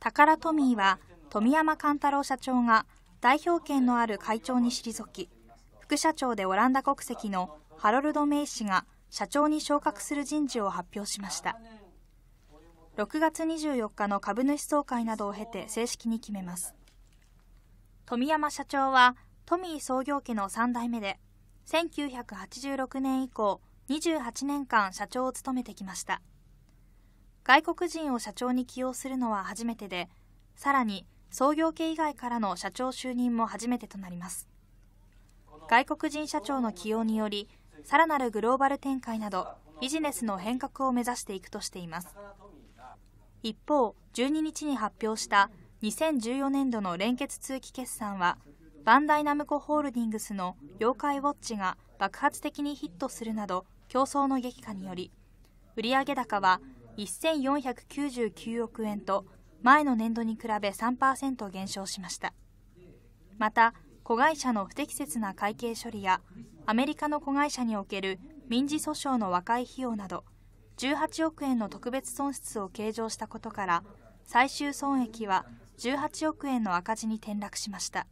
タカラトミーは富山勘太郎社長が代表権のある会長に退き副社長でオランダ国籍のハロルド・メイ氏が社長に昇格する人事を発表しました6月24日の株主総会などを経て正式に決めます富山社長はトミー創業家の3代目で1986年以降28年間社長を務めてきました外国人を社長に起用するのは初めてでさらに創業系以外からの社長就任も初めてとなります外国人社長の起用によりさらなるグローバル展開などビジネスの変革を目指していくとしています一方12日に発表した2014年度の連結通期決算はバンダイナムコホールディングスの妖怪ウォッチが爆発的にヒットするなど競争の激化により売上高は1499億円と前の年度に比べ3%減少しましたまた子会社の不適切な会計処理やアメリカの子会社における民事訴訟の和解費用など18億円の特別損失を計上したことから最終損益は18億円の赤字に転落しました